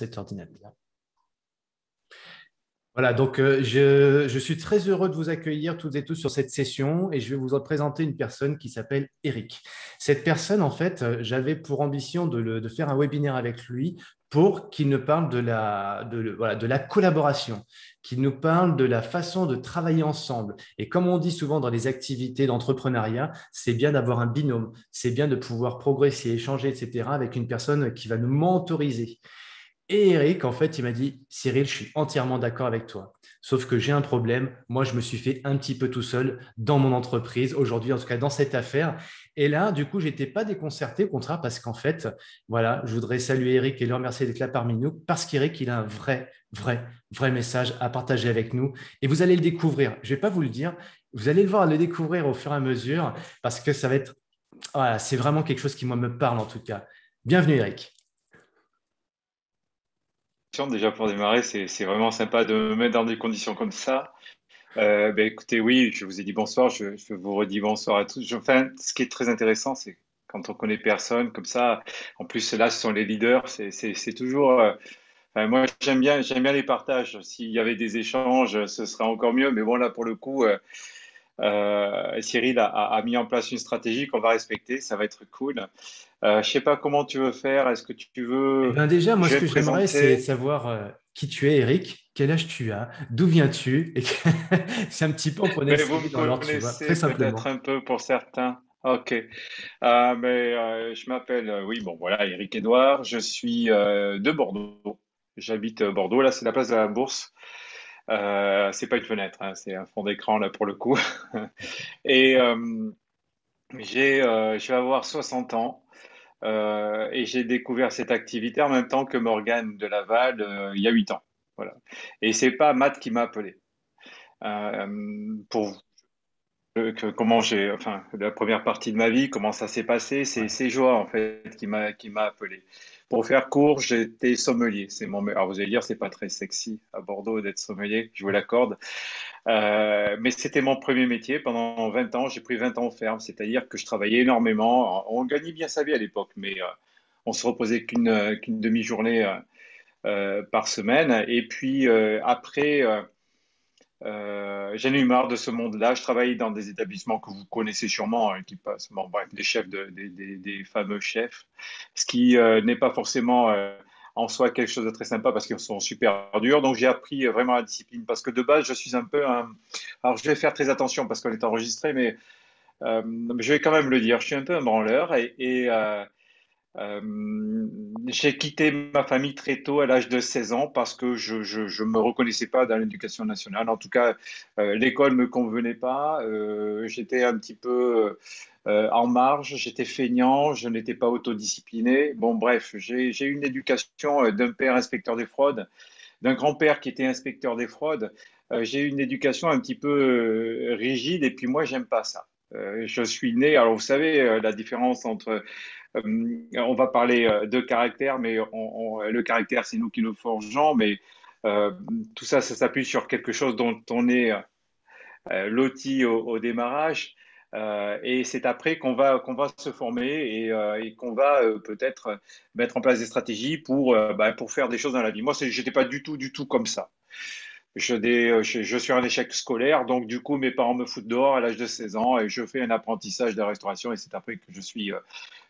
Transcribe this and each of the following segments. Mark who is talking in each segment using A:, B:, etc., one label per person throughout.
A: cet ordinateur. Voilà, donc euh, je, je, suis très heureux de vous accueillir toutes et tous sur cette session et je vais vous présenter une personne qui s'appelle Eric. Cette personne, en fait, euh, j'avais pour ambition de, le, de, faire un webinaire avec lui pour qu'il nous parle de la, de, voilà, de la collaboration, qu'il nous parle de la façon de travailler ensemble. Et comme on dit souvent dans les activités d'entrepreneuriat, c'est bien d'avoir un binôme, c'est bien de pouvoir progresser, échanger, etc., avec une personne qui va nous mentoriser. Et Eric, en fait, il m'a dit, Cyril, je suis entièrement d'accord avec toi. Sauf que j'ai un problème. Moi, je me suis fait un petit peu tout seul dans mon entreprise, aujourd'hui, en tout cas dans cette affaire. Et là, du coup, je n'étais pas déconcerté, au contraire, parce qu'en fait, voilà, je voudrais saluer Eric et le remercier d'être là parmi nous, parce qu'Eric, il a un vrai, vrai, vrai message à partager avec nous. Et vous allez le découvrir. Je ne vais pas vous le dire. Vous allez le voir, le découvrir au fur et à mesure, parce que ça va être, voilà, c'est vraiment quelque chose qui, moi, me parle en tout cas. Bienvenue, Eric
B: déjà pour démarrer, c'est vraiment sympa de me mettre dans des conditions comme ça. Euh, ben, écoutez, oui, je vous ai dit bonsoir, je, vous redis bonsoir à tous. Enfin, ce qui est très intéressant, c'est quand on connaît personne comme ça. En plus, là, ce sont les leaders. C'est toujours. Euh, moi, j'aime bien, j'aime bien les partages. S'il y avait des échanges, ce serait encore mieux. Mais bon, là, pour le coup, euh, euh, Cyril a, mis en place une stratégie qu'on va respecter, ça va être cool. Euh, je ne sais pas comment tu veux faire, est-ce que tu veux... Eh ben, déjà, moi, ce que j'aimerais, c'est
A: savoir euh, qui tu es, Eric, quel âge tu as, d'où viens-tu. Et... c'est un petit peu, on vous dans l'ordre, vois, très simplement. Peut-être un
B: peu pour certains. Ok. Euh, mais je m'appelle, oui, bon, voilà, Eric Edouard. Je suis de Bordeaux. J'habite Bordeaux. Là, c'est la place de la Bourse. Euh, c'est pas une fenêtre, hein, c'est un fond d'écran là pour le coup. et euh, j'ai, euh, je vais avoir 60 ans euh, et j'ai découvert cette activité en même temps que Morgane de Laval il y a 8 ans. Voilà. Et c'est pas Matt qui m'a appelé. pour que, comment j'ai, enfin, la première partie de ma vie, comment ça s'est passé, c'est, c'est Joa en fait qui m'a, qui m'a appelé. Pour faire court, j'étais sommelier. C'est mon... Alors vous allez dire, c'est pas très sexy à Bordeaux d'être sommelier, je vous l'accorde. Euh, mais c'était mon premier métier. Pendant 20 ans, j'ai pris 20 ans en ferme, c'est-à-dire que je travaillais énormément. On gagnait bien sa vie à l'époque, mais euh, on se reposait qu'une euh, qu'une demi-journée par semaine. Et puis après J'en ai eu marre de ce monde-là. Je travaille dans des établissements que vous connaissez sûrement, hein, qui passent, bref, des chefs, des, fameux chefs, ce qui euh, n'est pas forcément euh, en soi quelque chose de très sympa parce qu'ils sont super durs. Donc j'ai appris euh, vraiment la discipline parce que de base, je suis un peu un. Alors je vais faire très attention parce qu'on est enregistré, mais je vais quand même le dire. Je suis un peu un branleur et. et euh, j'ai quitté ma famille très tôt, à l'âge de 16 ans, parce que je ne me reconnaissais pas dans l'éducation nationale. En tout cas, euh, l'école ne me convenait pas. Euh, j'étais un petit peu en marge, j'étais feignant, je n'étais pas autodiscipliné. Bon, bref, j'ai eu une éducation d'un père inspecteur des fraudes, d'un grand-père qui était inspecteur des fraudes. j'ai eu une éducation un petit peu rigide, et puis moi, j'aime pas ça. je suis né, alors vous savez, la différence entre euh, on va parler euh, de caractère, mais le caractère, c'est nous qui nous forgeons, mais euh, tout ça, ça s'appuie sur quelque chose dont on est loti au, démarrage. et c'est après qu'on va, se former et, qu'on va peut-être mettre en place des stratégies bah, pour, faire des choses dans la vie. Moi, je n'étais pas du tout, du tout comme ça. Je, je, suis un échec scolaire, donc du coup, mes parents me foutent dehors à l'âge de 16 ans et je fais un apprentissage de restauration et c'est après que je suis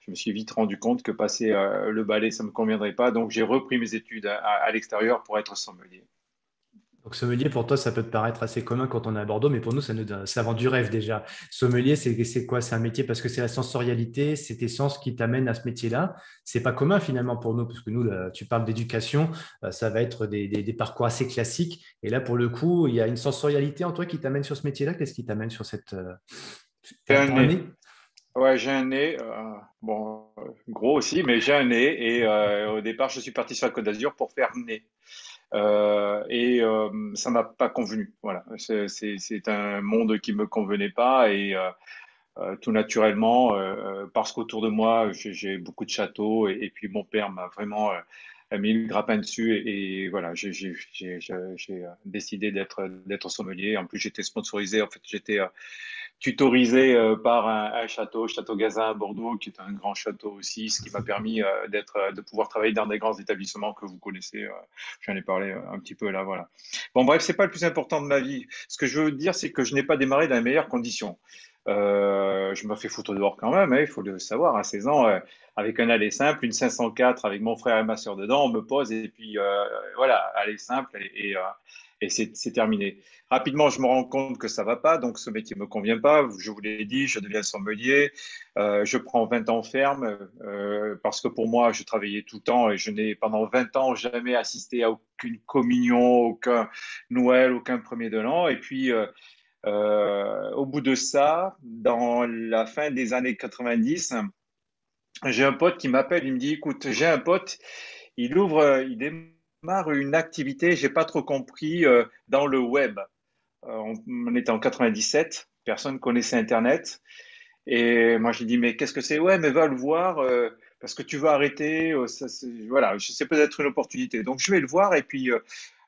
B: je me suis vite rendu compte que passer euh, le balai, ça ne me conviendrait pas. Donc, j'ai repris mes études à, l'extérieur pour être sommelier.
A: Donc sommelier, pour toi, ça peut te paraître assez commun quand on est à Bordeaux, mais pour nous, ça, nous, ça vend du rêve déjà. Sommelier, c'est quoi C'est un métier parce que c'est la sensorialité, c'est tes sens qui t'amènent à ce métier-là. C'est pas commun finalement pour nous, parce que nous, tu parles d'éducation, euh, ça va être des, parcours assez classiques. Et là, pour le coup, il y a une sensorialité en toi qui t'amène sur ce métier-là. Qu'est-ce qui t'amène sur cette... Euh,
B: Ouais, j'ai un nez, euh, bon, euh, gros aussi, mais j'ai un nez. Et euh, au départ, je suis parti sur la Côte d'Azur pour faire nez. et ça m'a pas convenu. Voilà, c'est un monde qui me convenait pas. Et tout naturellement, parce qu'autour de moi, j'ai beaucoup de châteaux. Et, puis mon père m'a vraiment mis le grappin dessus. Et, et voilà, j'ai décidé d'être sommelier. En plus, j'étais sponsorisé. En fait, j'étais tutorisé euh, par un, château, Château Gazin à Bordeaux, qui est un grand château aussi, ce qui m'a permis euh, d'être, euh, de pouvoir travailler dans des grands établissements que vous connaissez. J'en ai parlé un petit peu là, voilà. Bon, bref, c'est pas le plus important de ma vie. Ce que je veux dire, c'est que je n'ai pas démarré dans les meilleures conditions. je me fais foutre dehors quand même, hein, il faut le savoir, à 16 ans, avec un aller simple, une 504 avec mon frère et ma soeur dedans, on me pose et puis voilà, aller simple et, et, et c'est terminé. Rapidement, je me rends compte que ça va pas, donc ce métier me convient pas. Je vous l'ai dit, je deviens sommelier, euh, je prends 20 ans ferme euh, parce que pour moi, je travaillais tout le temps et je n'ai pendant 20 ans jamais assisté à aucune communion, aucun Noël, aucun premier de l'an. Et puis, euh, euh au bout de ça, dans la fin des années 90, j'ai un pote qui m'appelle, il me dit, écoute, j'ai un pote, il ouvre, il démarre une activité, j'ai pas trop compris, euh, dans le web. Euh, on, était en 97, personne connaissait Internet. Et moi, j'ai dit, mais qu'est-ce que c'est Ouais, mais va le voir, euh, parce que tu vas arrêter. Ça, voilà, c'est peut-être une opportunité. Donc, je vais le voir. Et puis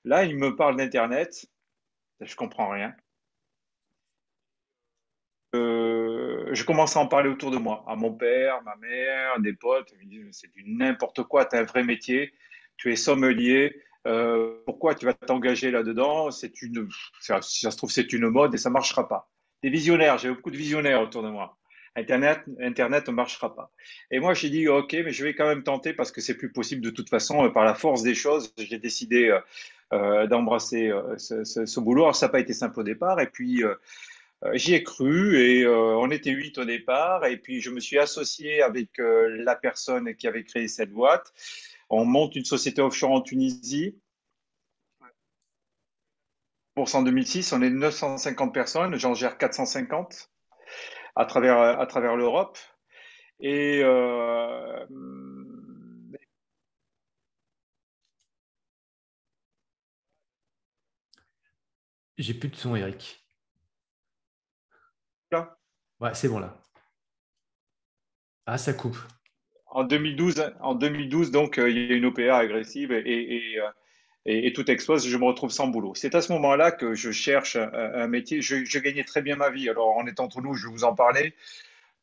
B: là, il me parle d'Internet. Je comprends rien. je commence à en parler autour de moi, à mon père, ma mère, des potes. Ils me c'est du n'importe quoi, t'as un vrai métier tu es sommelier, euh, pourquoi tu vas t'engager là-dedans C'est une, si ça se trouve, c'est une mode et ça marchera pas. Des visionnaires, j'ai beaucoup de visionnaires autour de moi. Internet, Internet ne marchera pas. Et moi, j'ai dit, OK, mais je vais quand même tenter parce que c'est plus possible de toute façon. Euh, par la force des choses, j'ai décidé euh, d'embrasser ce, boulot. ça n'a pas été simple au départ. Et puis, j'y ai cru et on était huit au départ. Et puis, je me suis associé avec la personne qui avait créé cette boîte. On monte une société offshore en Tunisie. Pour 100, 2006, on est 950 personnes, j'en gère 450 à travers, à travers l'Europe. Et euh,
A: J'ai plus de son, Eric. Ouais, c'est bon là. Ah, ça coupe
B: en 2012, en 2012 donc, euh, il y a une OPA agressive et, euh, tout explose. Je me retrouve sans boulot. C'est à ce moment-là que je cherche un, métier. Je, gagnais très bien ma vie. Alors, en étant entre nous, je vous en parler.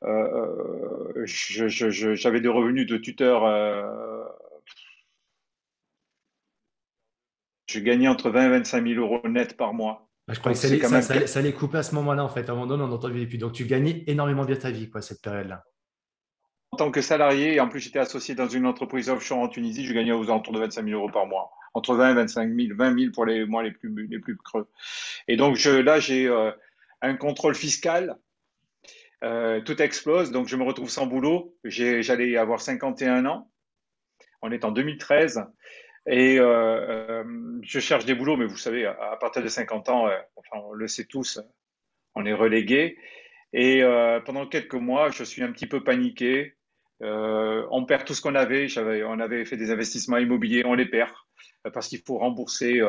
B: Euh, j'avais des revenus de tuteur. je gagnais entre 20 et 25 000 euros net par mois. Ah, je crois que ça,
A: allait, couper à ce moment-là, en fait. À un moment donné, on entend plus. Donc, tu gagnais énormément bien ta vie, quoi, cette période-là
B: tant que salarié, et en plus j'étais associé dans une entreprise offshore en Tunisie, je gagnais aux alentours de 25 000 euros par mois. Entre 20 et 25 000, 20 000 pour les mois les plus, les plus creux. Et donc je, là, j'ai euh, un contrôle fiscal. Euh, tout explose, donc je me retrouve sans boulot. J'allais avoir 51 ans. On est en 2013. Et euh, je cherche des boulots, mais vous savez, à, partir de 50 ans, enfin, on le sait tous, on est relégué. Et pendant quelques mois, je suis un petit peu paniqué. Euh, on perd tout ce qu'on avait. On avait fait des investissements immobiliers, on les perd euh, parce qu'il faut rembourser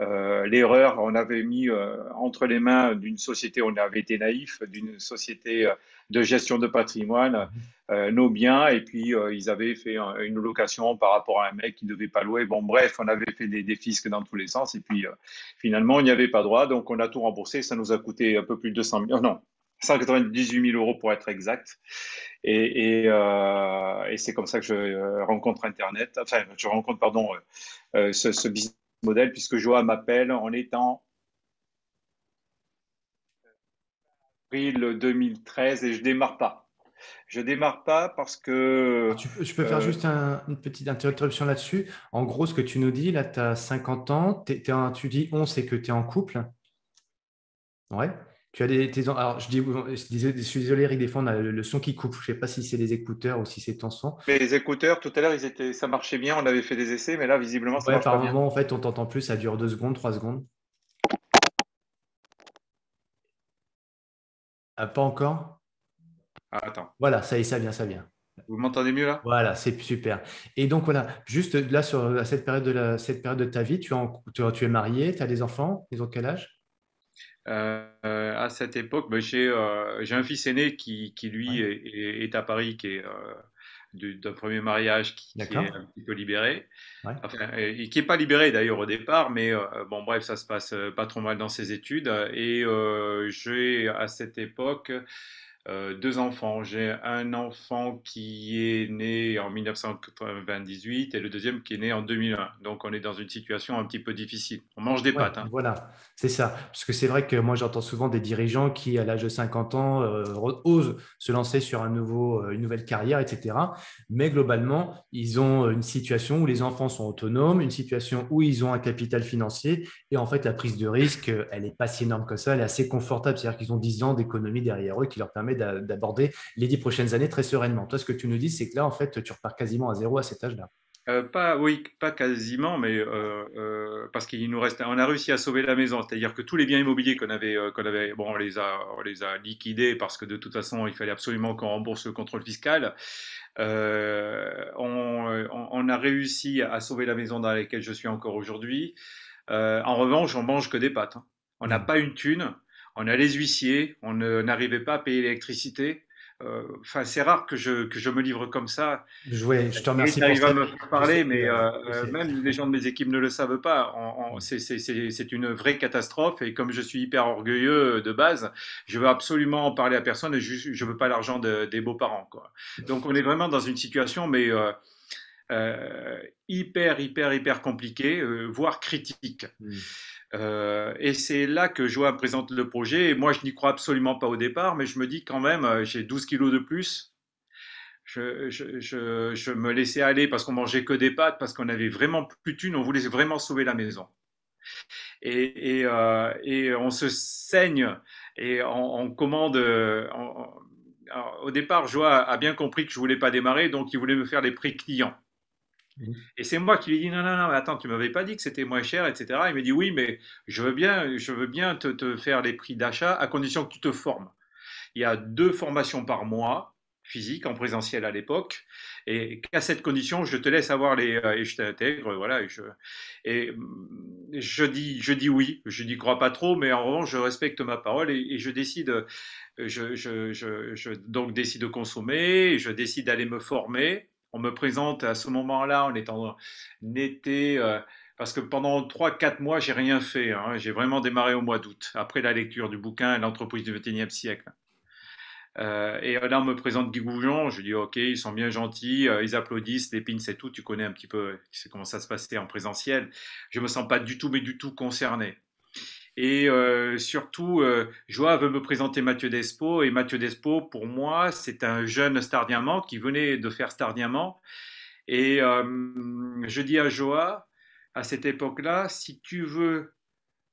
B: euh, l'erreur. On avait mis entre les mains d'une société, on avait été naïf, d'une société de gestion de patrimoine, nos biens, et puis ils avaient fait une location par rapport à un mec qui ne devait pas louer. Bon, bref, on avait fait des, des dans tous les sens, et puis finalement, on n'y avait pas droit, donc on a tout remboursé. Ça nous a coûté un peu plus de 200 millions, non, 198 000 euros pour être exact. Euh, et, c'est comme ça que je euh, rencontre Internet, enfin, je rencontre, pardon, euh, ce, business model, puisque Joa m'appelle en étant avril 2013 et je démarre pas. Je démarre pas parce que. tu, peux, faire juste
A: une petite interruption là-dessus. En gros, ce que tu nous dis, là, tu as 50 ans, tu dis 11 et que tu es en couple. Ouais. Tu as alors je, dis, je suis désolé, Eric, des fois on a le son qui coupe. Je ne sais pas si c'est les écouteurs ou si c'est ton son.
B: les écouteurs, tout à l'heure, ça marchait bien. On avait fait des essais, mais là, visiblement, ça ne marche par pas moment,
A: bien. en fait, on t'entend plus. Ça dure deux secondes, trois secondes. Ah, pas encore ah, Attends. Voilà, ça y est, ça vient, ça vient.
B: Vous m'entendez mieux là
A: Voilà, c'est super. Et donc voilà, juste là, sur à cette période de, ta vie, tu es marié, tu as des enfants, ils ont quel âge
B: euh, à cette époque, ben, euh, j'ai un fils aîné qui, lui, est, à Paris, qui est euh, d'un premier mariage qui, est un petit peu libéré, enfin, qui n'est pas libéré d'ailleurs au départ, mais bon, bref, ça se passe pas trop mal dans ses études. Et j'ai à cette époque euh, deux enfants. J'ai un enfant qui est né en 1998 et le deuxième qui est né en 2001. Donc on est dans une situation un petit peu difficile.
A: On mange des pâtes. Hein. Voilà, c'est ça. Parce que c'est vrai que moi j'entends souvent des dirigeants qui, à l'âge de 50 ans, euh, osent se lancer sur un nouveau, euh, une nouvelle carrière, etc. Mais globalement, ils ont une situation où les enfants sont autonomes, une situation où ils ont un capital financier et en fait la prise de risque, elle n'est pas si énorme que ça, elle est assez confortable. C'est-à-dire qu'ils ont 10 ans d'économie derrière eux qui leur permet d'aborder les dix prochaines années très sereinement. Toi, ce que tu nous dis, c'est que là, en fait, tu repars quasiment à zéro à cet âge-là.
B: Euh, pas, oui, pas quasiment, mais euh, euh, parce qu'il nous reste. On a réussi à sauver la maison, c'est-à-dire que tous les biens immobiliers qu'on avait, qu'on avait, bon, on les a, les a liquidés parce que de toute façon, il fallait absolument qu'on rembourse le contrôle fiscal. On, a réussi à sauver la maison dans laquelle je suis encore aujourd'hui. en revanche, on mange que des pâtes. Hein. On n'a mmh. pas une thune on a les huissiers, on n'arrivait pas à payer l'électricité. Euh, enfin, c'est rare que je, que je me livre comme ça.
A: je t'en remercie. Tu à me parler, mais euh,
B: euh, même les gens de mes équipes ne le savent pas. C'est une vraie catastrophe. Et comme je suis hyper orgueilleux de base, je veux absolument en parler à personne et je ne veux pas l'argent des beaux-parents. Donc, on est vraiment dans une situation, mais hyper, hyper, hyper compliquée, voire critique. Mm. Euh, et c'est là que Joa présente le projet. Et moi, je n'y crois absolument pas au départ, mais je me dis quand même, euh, j'ai 12 kilos de plus. Je, me laissais aller parce qu'on mangeait que des pâtes, parce qu'on avait vraiment plus de on voulait vraiment sauver la maison. Et, euh, on se saigne et on, commande. au départ, Joa a bien compris que je voulais pas démarrer, donc il voulait me faire les prix clients. Mmh. Et c'est moi qui lui ai dit non, non, non, mais attends, tu m'avais pas dit que c'était moins cher, etc. Il me dit oui, mais je veux bien, je veux bien te, faire les prix d'achat à condition que tu te formes. Il y a deux formations par mois physique en présentiel à l'époque et qu'à cette condition je te laisse avoir les euh, et je t'intègre voilà et mmh, je, dis je dis oui je n'y crois pas trop mais en revanche je respecte ma parole et, je décide je, je, donc décide de consommer je décide d'aller me former on me présente à ce moment-là, on est en été, euh, parce que pendant 3-4 mois, j'ai rien fait. Hein. J'ai vraiment démarré au mois d'août, après la lecture du bouquin L'entreprise du 21e siècle. Euh, et là, on me présente Guy Goujon, je dis ok, ils sont bien gentils, euh, ils applaudissent, les pins tout, tu connais un petit peu comment ça se passait en présentiel. Je me sens pas du tout, mais du tout concerné. Et euh, surtout, euh, Joa veut me présenter Mathieu Despo. Et Mathieu Despo, pour moi, c'est un jeune stardiamant qui venait de faire stardiamant. Et euh, je dis à Joa, à cette époque-là, si tu veux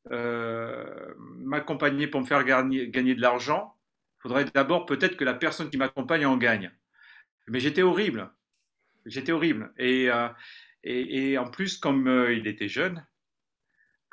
B: m'accompagner pour me faire gagner, de l'argent, il faudrait d'abord peut-être que la personne qui m'accompagne en gagne. Mais j'étais horrible. J'étais horrible. et, en plus, comme il était jeune,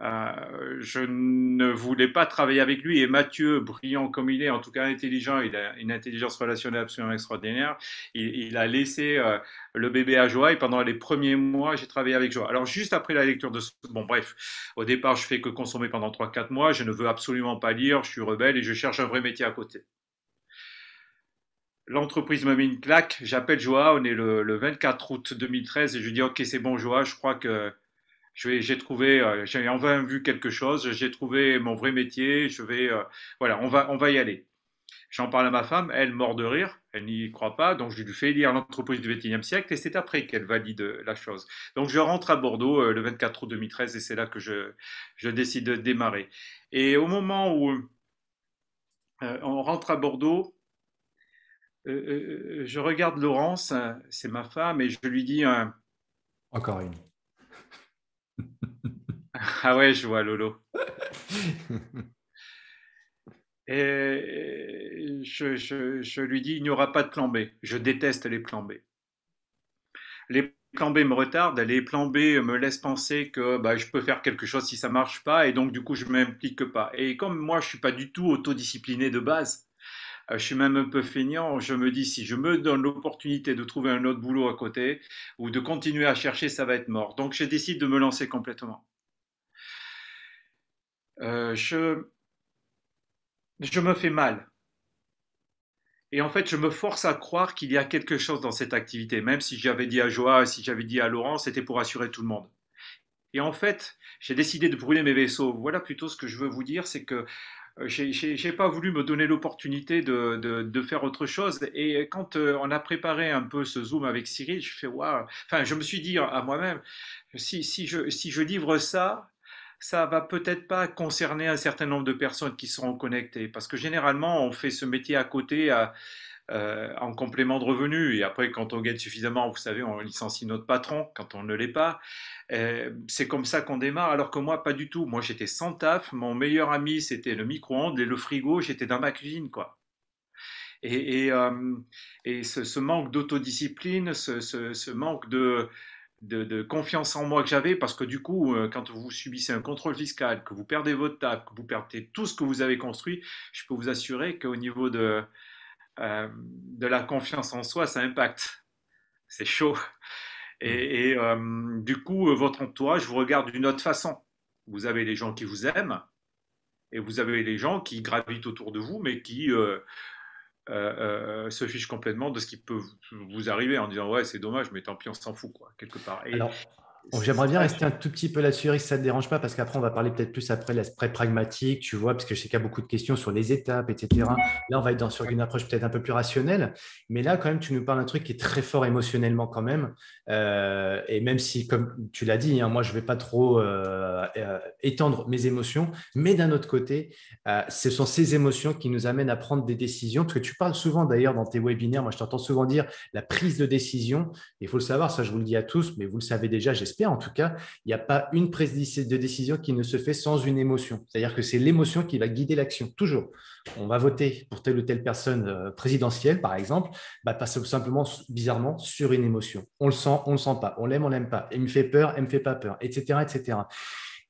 B: euh, je ne voulais pas travailler avec lui et Mathieu, brillant comme il est, en tout cas intelligent, il a une intelligence relationnelle absolument extraordinaire. Il, a laissé euh, le bébé à Joie et pendant les premiers mois, j'ai travaillé avec Joie. Alors juste après la lecture de ce... Bon bref, au départ, je fais que consommer pendant 3-4 mois, je ne veux absolument pas lire, je suis rebelle et je cherche un vrai métier à côté. L'entreprise me met une claque, j'appelle Joa, on est le, 24 août 2013 et je dis ok c'est bon Joa, je crois que j'ai trouvé, vain euh, en vu quelque chose, j'ai trouvé mon vrai métier, je vais, euh, voilà, on va, on va y aller. J'en parle à ma femme, elle mord de rire, elle n'y croit pas, donc je lui fais lire l'entreprise du XXIe siècle et c'est après qu'elle valide euh, la chose. Donc je rentre à Bordeaux le 24 août 2013 et c'est là que je, je, décide de démarrer. Et au moment où on rentre à Bordeaux, je regarde Laurence, hein, c'est ma femme, et je lui dis... Encore une. ah ouais, je vois Lolo. Et je, lui dis, il n'y aura pas de plan B. Je déteste les plans B. Les plans B me retardent, les plans B me laissent penser que bah, je peux faire quelque chose si ça marche pas, et donc du coup je m'implique pas. Et comme moi je suis pas du tout autodiscipliné de base, euh, je suis même un peu feignant. Je me dis, si je me donne l'opportunité de trouver un autre boulot à côté ou de continuer à chercher, ça va être mort. Donc, je décide de me lancer complètement. Euh, je, je me fais mal. Et en fait, je me force à croire qu'il y a quelque chose dans cette activité, même si j'avais dit à Joa, si j'avais dit à Laurent, c'était pour assurer tout le monde. Et en fait, j'ai décidé de brûler mes vaisseaux. Voilà plutôt ce que je veux vous dire, c'est que euh, j'ai pas voulu me donner l'opportunité de, de, de, faire autre chose. Et quand euh, on a préparé un peu ce Zoom avec Cyril, je fais waouh. Enfin, je me suis dit à moi-même, si, si, je, si je livre ça, ça va peut-être pas concerner un certain nombre de personnes qui seront connectées, parce que généralement on fait ce métier à côté. À, euh, en complément de revenus. Et après, quand on gagne suffisamment, vous savez, on licencie notre patron quand on ne l'est pas. Euh, c'est comme ça qu'on démarre, alors que moi, pas du tout. Moi, j'étais sans taf. Mon meilleur ami, c'était le micro-ondes et le frigo. J'étais dans ma cuisine, quoi. Et, euh, ce, manque d'autodiscipline, ce, manque de, confiance en moi que j'avais, parce que du coup, quand vous subissez un contrôle fiscal, que vous perdez votre taf que vous perdez tout ce que vous avez construit, je peux vous assurer qu'au niveau de, euh, de la confiance en soi, ça impacte. C'est chaud. Et, mm. euh, du coup, euh, votre entourage vous regarde d'une autre façon. Vous avez les gens qui vous aiment et vous avez les gens qui gravitent autour de vous, mais qui se fichent complètement de ce qui peut vous arriver en disant ouais c'est dommage, mais tant pis, on s'en fout quoi, quelque part.
A: J'aimerais bien rester un tout petit peu là-dessus, si ça ne te dérange pas, parce qu'après, on va parler peut-être plus après l'aspect pragmatique, tu vois, parce que je sais qu'il y a beaucoup de questions sur les étapes, etc. Là, on va être dans, sur une approche peut-être un peu plus rationnelle, mais là, quand même, tu nous parles d'un truc qui est très fort émotionnellement quand même. Euh, et même si, comme tu l'as dit, hein, moi, je ne vais pas trop euh, euh, étendre mes émotions, mais d'un autre côté, ce sont ces émotions qui nous amènent à prendre des décisions, parce que tu parles souvent d'ailleurs dans tes webinaires, moi, je t'entends souvent dire la prise de décision, il faut le savoir, ça, je vous le dis à tous, mais vous le savez déjà, j'espère en tout cas, il n'y a pas une prise de décision qui ne se fait sans une émotion. C'est-à-dire que c'est l'émotion qui va guider l'action, toujours. On va voter pour telle ou telle personne euh, présidentielle, par exemple, bah, simplement, bizarrement, sur une émotion. On le sent, on ne le sent pas. On l'aime, on l'aime pas. Elle me fait peur, elle me fait pas peur, etc. etc.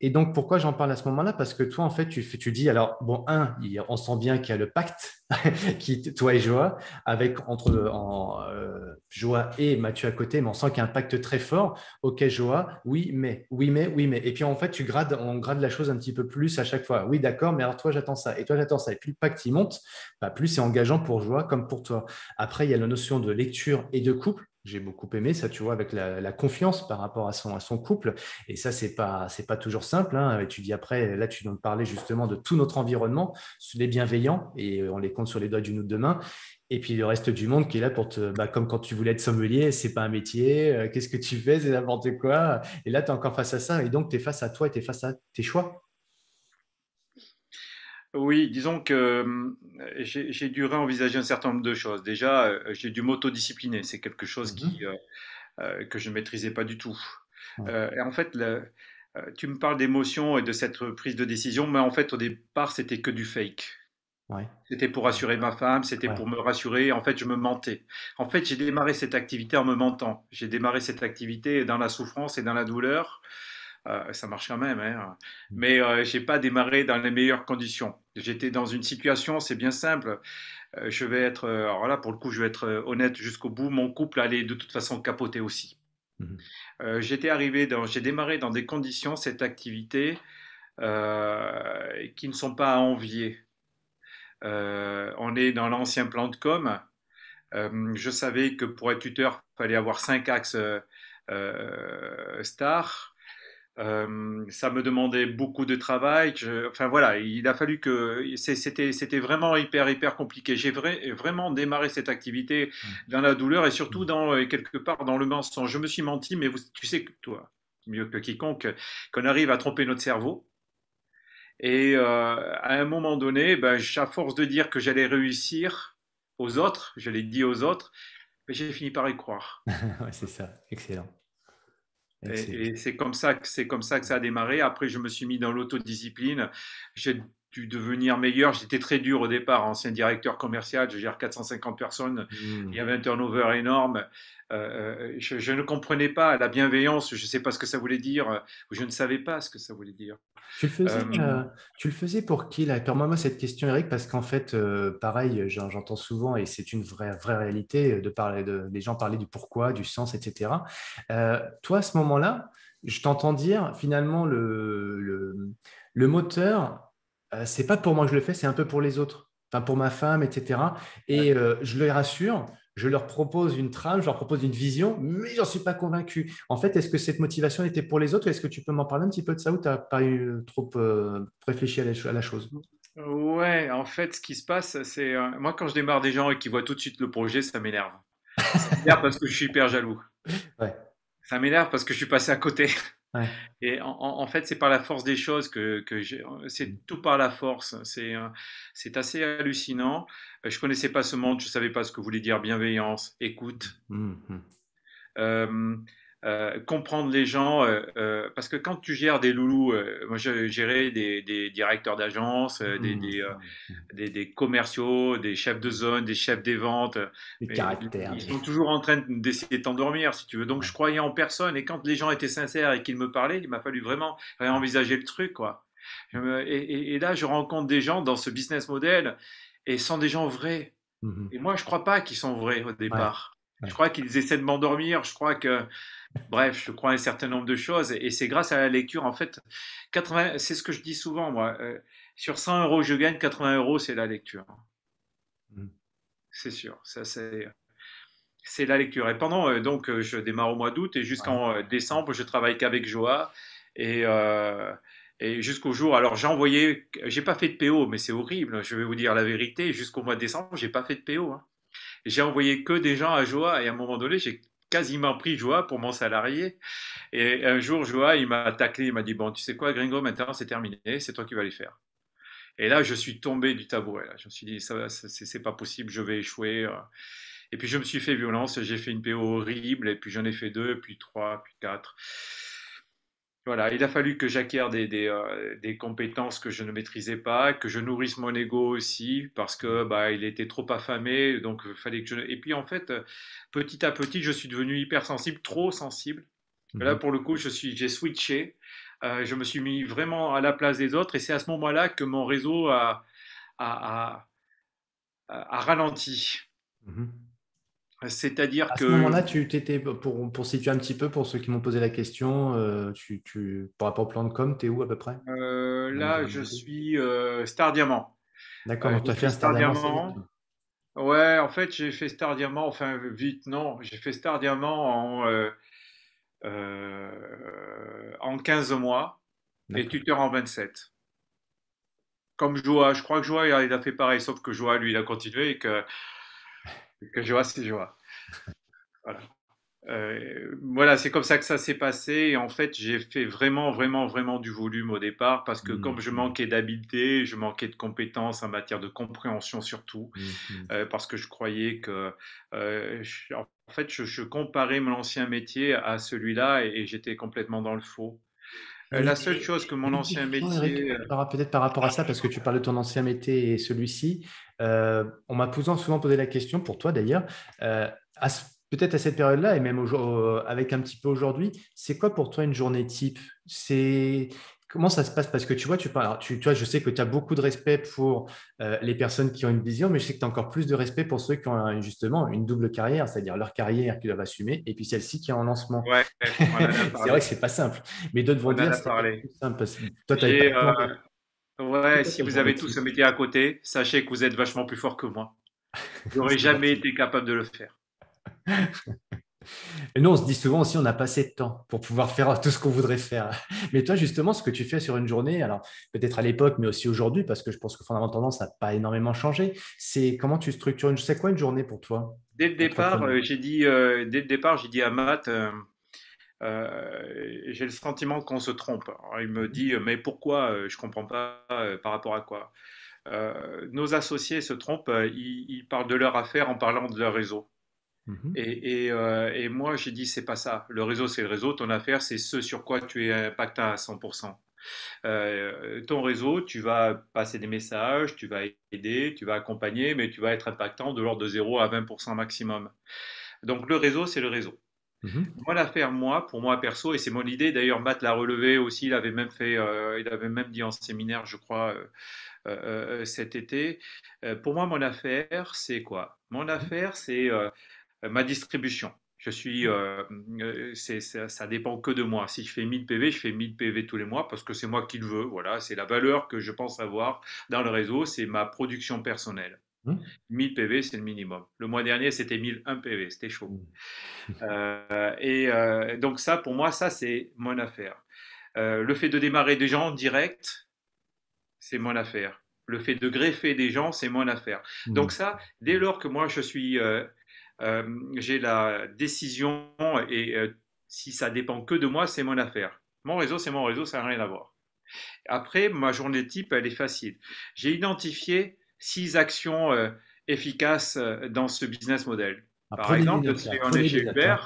A: Et donc, pourquoi j'en parle à ce moment-là Parce que toi, en fait, tu, tu dis, alors, bon, un, on sent bien qu'il y a le pacte, qui, toi et Joa, avec entre euh, Joa et Mathieu à côté, mais on sent qu'il y a un pacte très fort. Ok, Joa, oui, mais, oui, mais, oui, mais. Et puis, en fait, tu grades, on grade la chose un petit peu plus à chaque fois. Oui, d'accord, mais alors toi, j'attends ça. Et toi, j'attends ça. Et puis le pacte, il monte, bah, plus c'est engageant pour Joa comme pour toi. Après, il y a la notion de lecture et de couple j'ai beaucoup aimé ça, tu vois, avec la, confiance par rapport à son, à son couple. Et ça, c'est pas, c'est pas toujours simple. Hein. Et tu dis après, là, tu dois me parler justement de tout notre environnement, les bienveillants, et euh, on les compte sur les doigts d'une ou de mains. Et puis le reste du monde qui est là pour te, bah, comme quand tu voulais être sommelier, c'est pas un métier, euh, qu'est-ce que tu fais, c'est n'importe quoi. Et là, tu es encore face à ça. Et donc, tu es face à toi et tu es face à tes choix.
B: Oui, disons que euh, j'ai dû réenvisager un certain nombre de choses. Déjà, euh, j'ai dû m'autodiscipliner. C'est quelque chose mhm. euh, que je ne maîtrisais pas du tout. et en fait, tu me parles d'émotion et de cette prise de décision, mais en fait, au départ, c'était que du fake. C'était pour rassurer ma femme, c'était pour me rassurer. En fait, je me mentais. En fait, j'ai démarré cette activité en me mentant. J'ai démarré cette activité dans la souffrance et dans la douleur. ça marche quand même, hein. mmh. Mais euh, j'ai pas démarré dans les meilleures conditions. J'étais dans une situation, c'est bien simple. Euh, je vais être, euh, alors là, pour le coup, je vais être euh, honnête jusqu'au bout. Mon couple allait de toute façon capoter aussi. Mmh. j'étais arrivé dans, j'ai démarré dans des conditions cette activité qui ne sont pas à envier. on est dans l'ancien plan de com. je savais que pour être tuteur, il fallait avoir cinq axes stars. Euh, ça me demandait beaucoup de travail. enfin voilà, il a fallu que c'était vraiment hyper hyper compliqué. J'ai vraiment démarré cette activité mmh. dans la douleur et surtout mmh. dans euh, quelque part dans le mensonge. Je me suis menti, mais tu sais que toi, mieux que quiconque, qu'on arrive à tromper notre cerveau. Et euh, à un moment donné, ben, à force de dire que j'allais réussir aux autres, je l'ai dit aux autres, ben, j'ai fini par y croire.
A: c'est ça, excellent.
B: Et, c'est comme ça que c'est comme ça que ça a démarré. Après, je me suis mis dans l'autodiscipline. J'ai devenir meilleur. J'étais très dur au départ, ancien directeur commercial, je gère 450 personnes, hmm. il y avait un turnover énorme. Euh, euh, je, ne comprenais pas la bienveillance, je ne sais pas ce que ça voulait dire, je ne savais pas ce que ça voulait dire.
A: Tu le faisais, euh, tu le faisais pour qui là Permets-moi cette question, Eric, parce qu'en fait, pareil, j'entends souvent, et c'est une vraie, vraie réalité, de parler de, les gens parler du pourquoi, du sens, etc. toi, à ce moment-là, je t'entends dire, finalement, le, le moteur, euh, c'est pas pour moi que je le fais, c'est un peu pour les autres, enfin pour ma femme, etc. Et euh, je les rassure, je leur propose une trame, je leur propose une vision, mais j'en suis pas convaincu. En fait, est-ce que cette motivation était pour les autres ou est-ce que tu peux m'en parler un petit peu de ça ou tu n'as pas eu euh, trop réfléchi à la, chose
B: Ouais, en fait, ce qui se passe, c'est moi quand je démarre des gens et qu'ils voient tout de suite le projet, ça m'énerve. Ça m'énerve parce que je suis hyper jaloux. Ça m'énerve parce que je suis passé à côté. Et en, fait, c'est par la force des choses que, c'est mm. tout par la force. C'est, euh, assez hallucinant. Euh, je connaissais pas ce monde, je savais pas ce que voulait dire bienveillance, écoute. Mm, mm. Euh, euh, comprendre les gens, euh, euh, parce que quand tu gères des loulous, moi je géré des, directeurs d'agence, mmh, mmh. des, commerciaux, des chefs de zone, des chefs des ventes, ils sont toujours en train d'essayer de t'endormir, si tu veux. Donc je croyais en personne, et quand les gens étaient sincères et qu'ils me parlaient, il m'a fallu vraiment réenvisager le truc, quoi. Et, là, je rencontre des gens dans ce business model, et sont des gens vrais. Mmh et moi, je ne crois pas qu'ils sont vrais au départ. Je crois qu'ils essaient de m'endormir. Je crois que, bref, je crois un certain nombre de choses. Et c'est grâce à la lecture, en fait, 80, c'est ce que je dis souvent, moi. Euh, sur 100 euros je gagne, 80 euros, c'est la lecture. Mm. C'est sûr. Ça, c'est. C'est la lecture. Et pendant, euh, donc, euh, je démarre au mois d'août et jusqu'en décembre, je travaille qu'avec Joa. Et et jusqu'au jour, alors j'ai envoyé, j'ai pas fait de PO, mais c'est horrible, je vais vous dire la vérité, jusqu'au mois de décembre, j'ai pas fait de PO. Hein j'ai envoyé que des gens à Joa et à un moment donné, j'ai quasiment pris Joa pour mon salarié. Et un jour, Joa, il m'a taclé, il m'a dit Bon, tu sais quoi, Gringo, maintenant c'est terminé, c'est toi qui vas les faire. Et là, je suis tombé du tabouret. Je me suis dit ça, c'est pas possible, je vais échouer. Euh. Et puis je me suis fait violence, j'ai fait une PO horrible, et puis j'en ai fait deux, puis trois, puis quatre. Voilà, il a fallu que j'acquière euh, des, compétences que je ne maîtrisais pas, que je nourrisse mon ego aussi, parce que mm. bah, il était trop affamé, donc euh, fallait que je. Et puis en fait, euh, petit à petit, je suis devenu hypersensible, trop sensible. Mm-hmm. Là, pour le coup, je suis, j'ai switché. je me suis mis vraiment à la place des autres, et c'est à ce moment-là que mon réseau a, ralenti. Mm-hmm. C'est-à-dire à ce que. moment-là,
A: tu t'étais, pour, pour, situer un petit peu, pour ceux qui m'ont posé la question, euh, tu, tu, par rapport au plan de com, tu es où à peu près
B: euh, Là, je suis Stardiamant euh, Star Diamant.
A: D'accord, tu as fait un Star,
B: Ouais, en fait, j'ai fait Star Diamant, enfin, vite, non, j'ai fait Star Diamant en, en 15 mois et tuteur en 27 comme Joa, je crois que Joa, il a fait pareil, sauf que Joa, lui, il a continué et que que vois, c'est je Voilà. Euh, voilà, c'est comme ça que ça s'est passé. Et en fait, j'ai fait vraiment, vraiment, vraiment du volume au départ parce que comme je mhm. manquais d'habileté, je manquais de compétences en matière de compréhension surtout, mhm. euh, parce que je croyais que, euh, en fait, je, comparais mon ancien métier à celui-là et, j'étais complètement dans le faux. la seule chose que mon ancien métier.
A: Peut-être par rapport à ça, parce que tu parles de ton ancien métier et celui-ci, euh, on m'a souvent posé la question, pour toi d'ailleurs, euh, peut-être à cette période-là et même avec un petit peu aujourd'hui, c'est quoi pour toi une journée type C'est Comment ça se passe Parce que tu vois, tu parles, tu, je sais que tu as beaucoup de respect pour euh, les personnes qui ont une vision, mais je sais que tu as encore plus de respect pour ceux qui ont justement une double carrière, c'est-à-dire leur carrière qu'ils doivent assumer et puis celle-ci qui est en lancement. c'est vrai que c'est pas simple, mais d'autres vont dire c'est plus simple. toi, tu
B: Ouais, si vous avez tous métier à côté, sachez que vous êtes vachement plus fort que moi. n'aurais jamais été capable de le faire.
A: nous, on se dit souvent aussi, on n'a pas assez de temps pour pouvoir faire tout ce qu'on voudrait faire. Mais toi, justement, ce que tu fais sur une journée, alors peut-être à l'époque, mais aussi aujourd'hui, parce que je pense que fondamentalement, ça n'a pas énormément changé, c'est comment tu structures une... C'est quoi une journée pour toi
B: Dès le départ, euh, j'ai dit, euh, dès le départ, j'ai dit à Matt, euh, euh, j'ai le sentiment qu'on se trompe. Hein. il me mmh. dit, euh, mais pourquoi euh, Je ne comprends pas par rapport à quoi. nos associés se trompent, ils, parlent de leur affaire en parlant de leur réseau. Mmh et, moi, j'ai dit, c'est pas ça. Le réseau, c'est le réseau. Ton affaire, c'est ce sur quoi tu es impactant à 100%. ton réseau, tu vas passer des messages, tu vas aider, tu vas accompagner, mais tu vas être impactant de l'ordre de 0 à 20% maximum. Donc le réseau, c'est le réseau. Mon mhm. Moi, moi, pour moi perso, et c'est mon idée, d'ailleurs, Matt l'a relevé aussi, il avait même fait, euh, il avait même dit en séminaire, je crois, euh, euh, cet été. pour moi, mon affaire, c'est quoi Mon affaire, c'est ma distribution. Je suis, ça, ça, dépend que de moi. Si je fais 1000 PV, je fais 1000 PV tous les mois parce que c'est moi qui le veux. Voilà, c'est la valeur que je pense avoir dans le réseau, c'est ma production personnelle. 1000 mmh. PV, c'est le minimum. Le mois dernier, c'était 1001 PV, c'était chaud. Mmh. Euh, et euh, donc ça, pour moi, ça, c'est mon affaire. Euh, le fait de démarrer des gens en direct, c'est mon affaire. Le fait de greffer des gens, c'est mon affaire. Mmh. Donc ça, dès lors que moi, je suis, j'ai la décision et si ça dépend que de moi, c'est mon affaire. Mon réseau, c'est mon réseau, ça n'a rien à voir. Après, ma journée type, elle est facile. J'ai identifié six actions euh, efficaces euh, dans ce business model. Ah, Par exemple, si on est chez Uber.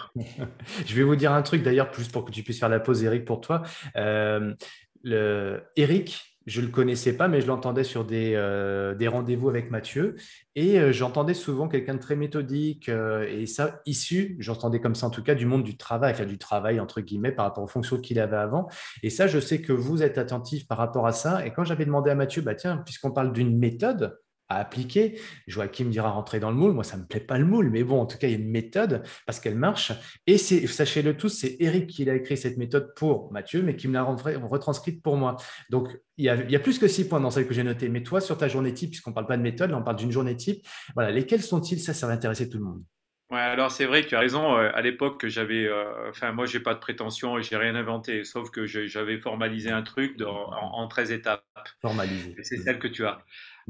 A: Je vais vous dire un truc d'ailleurs, plus pour que tu puisses faire la pause, Eric, pour toi. Euh, le... Eric, je ne le connaissais pas, mais je l'entendais sur des, euh, des rendez-vous avec Mathieu. Et euh, j'entendais souvent quelqu'un de très méthodique. Euh, et ça, issu, j'entendais comme ça en tout cas, du monde du travail, enfin du travail entre guillemets par rapport aux fonctions qu'il avait avant. Et ça, je sais que vous êtes attentif par rapport à ça. Et quand j'avais demandé à Mathieu, bah, tiens, puisqu'on parle d'une méthode, à appliquer. Joachim dira rentrer dans le moule. Moi, ça me plaît pas le moule, mais bon, en tout cas, il y a une méthode parce qu'elle marche. Et sachez-le tous, c'est Eric qui a écrit cette méthode pour Mathieu, mais qui me l'a retranscrite pour moi. Donc, il y, a, plus que six points dans celle que j'ai noté. Mais toi, sur ta journée type, puisqu'on ne parle pas de méthode, on parle d'une journée type, voilà, lesquels sont-ils Ça, ça va intéresser tout le monde.
B: Ouais, alors c'est vrai que tu as raison. Euh, à l'époque, que j'avais, euh, enfin moi, j'ai pas de prétention, et j'ai rien inventé, sauf que j'avais formalisé un truc en, en, 13 étapes. Formalisé. C'est celle que tu as.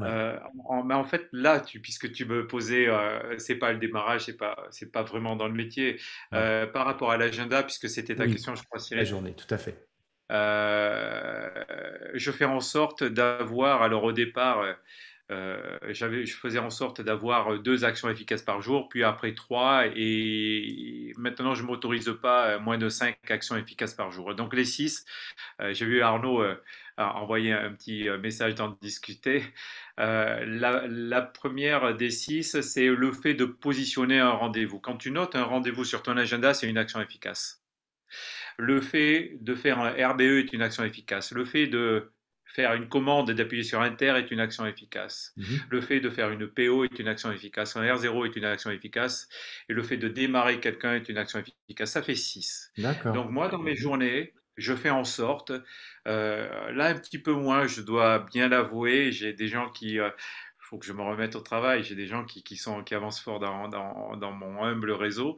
B: Euh, en, mais en fait, là, tu, puisque tu me posais, ce euh, c'est pas le démarrage, c'est pas, c'est pas vraiment dans le métier. Euh, par rapport à l'agenda, puisque c'était ta question, je crois, c'est La journée, tout à fait. je fais en sorte d'avoir, alors au départ, j'avais, je faisais en sorte d'avoir deux actions efficaces par jour, puis après trois, et maintenant je m'autorise pas moins de cinq actions efficaces par jour. Donc les six, j'ai vu Arnaud envoyer un petit euh, message d'en discuter. Euh, la, première des six, c'est le fait de positionner un rendez-vous. Quand tu notes un rendez-vous sur ton agenda, c'est une action efficace. Le fait de faire un RBE est une action efficace. Le fait de faire une commande et d'appuyer sur inter est une action efficace. Mhm. Le fait de faire une PO est une action efficace. Un R0 est une action efficace. Et le fait de démarrer quelqu'un est une action efficace. Ça fait 6. Donc moi, dans mes journées, je fais en sorte. Euh, là, un petit peu moins, je dois bien l'avouer. J'ai des gens qui. il euh, faut que je me remette au travail. J'ai des gens qui, sont, qui avancent fort dans, mon humble réseau.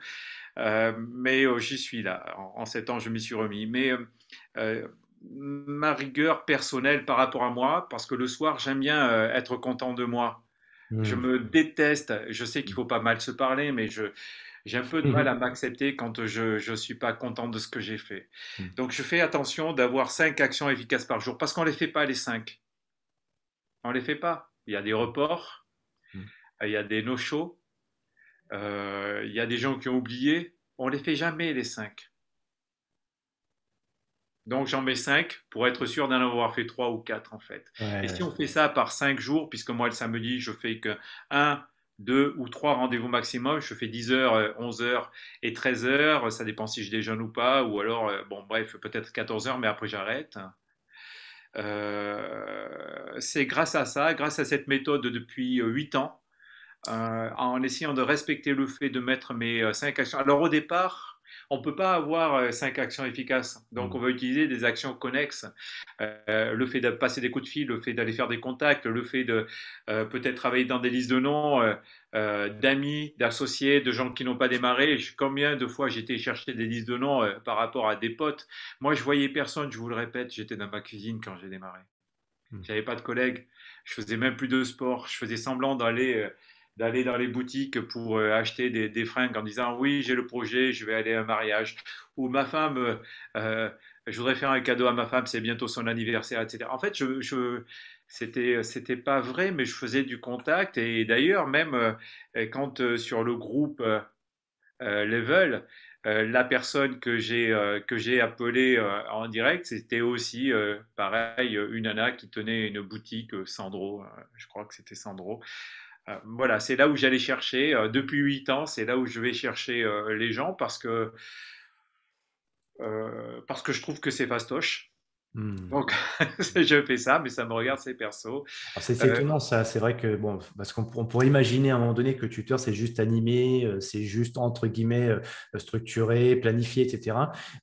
B: Euh, mais j'y suis là. En, sept ans, je m'y suis remis. Mais ma rigueur personnelle par rapport à moi, parce que le soir, j'aime bien être content de moi. Mmh. Je me déteste. Je sais qu'il ne faut pas mal se parler, mais je j'ai un peu de mal à mmh m'accepter quand je ne suis pas content de ce que j'ai fait. Mmh. Donc je fais attention d'avoir cinq actions efficaces par jour parce qu'on ne les fait pas les cinq. On ne les fait pas. Il y a des reports, mmh. il y a des no-shows, euh, il y a des gens qui ont oublié. On ne les fait jamais les cinq. Donc j'en mets cinq pour être sûr d'en avoir fait trois ou quatre, en fait. et si on fait ça par cinq jours, puisque moi le samedi je fais que un deux ou trois rendez-vous maximum. Je fais 10h, euh, 11h et 13h. Ça dépend si je déjeune ou pas. Ou alors, euh, bon, bref, peut-être 14h, mais après j'arrête. Euh, c'est grâce à ça, grâce à cette méthode depuis 8 ans, en essayant de respecter le fait de mettre mes 5 actions. Alors au départ, on ne peut pas avoir euh, cinq actions efficaces. Donc, mm. on va utiliser des actions connexes. Euh, le fait de passer des coups de fil, le fait d'aller faire des contacts, le fait de euh, peut-être travailler dans des listes de noms, d'amis, d'associés, de gens qui n'ont pas démarré. combien de fois j'étais chercher des listes de noms par rapport à des potes Moi, je voyais personne, je vous le répète, j'étais dans ma cuisine quand j'ai démarré. Mm. J'avais pas de collègues, je faisais même plus de sport, je faisais semblant d'aller d'aller dans les boutiques pour euh, acheter des, des fringues en disant oui, j'ai le projet, je vais aller à un mariage, ou ma femme, euh, euh, je voudrais faire un cadeau à ma femme, c'est bientôt son anniversaire, etc. En fait, je, n'était c'était pas vrai, mais je faisais du contact et d'ailleurs même quand sur le groupe Level, la personne que j'ai que j'ai appelée en direct, c'était aussi pareil une nana qui tenait une boutique Sandro, je crois que c'était Sandro. Euh, voilà, c'est là où j'allais chercher. Euh, depuis huit ans, c'est là où je vais chercher euh, les gens parce que, parce que je trouve que c'est fastoche. Hmm. Donc, je fais ça, mais ça me regarde, ah, c'est perso. C'est euh, étonnant,
A: ça. C'est vrai que, bon, parce qu'on pourrait imaginer à un moment donné que tuteur, c'est juste animé, euh, c'est juste, entre guillemets, euh, structuré, planifié, etc.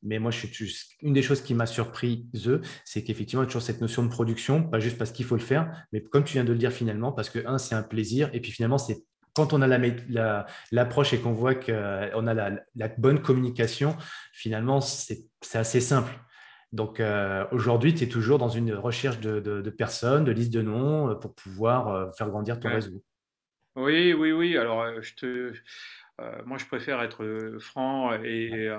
A: Mais moi, je suis, une des choses qui m'a surpris, eux, c'est qu'effectivement, toujours cette notion de production, pas juste parce qu'il faut le faire, mais comme tu viens de le dire finalement, parce que, un, c'est un plaisir, et puis finalement, c'est quand on a l'approche la, et qu'on voit qu'on a la bonne communication, finalement, c'est assez simple donc euh, aujourd'hui, tu es toujours dans une recherche de, personnes, de listes de noms euh, pour pouvoir euh, faire grandir ton réseau.
B: Oui, oui, oui. Alors, je te, moi, je préfère être franc et.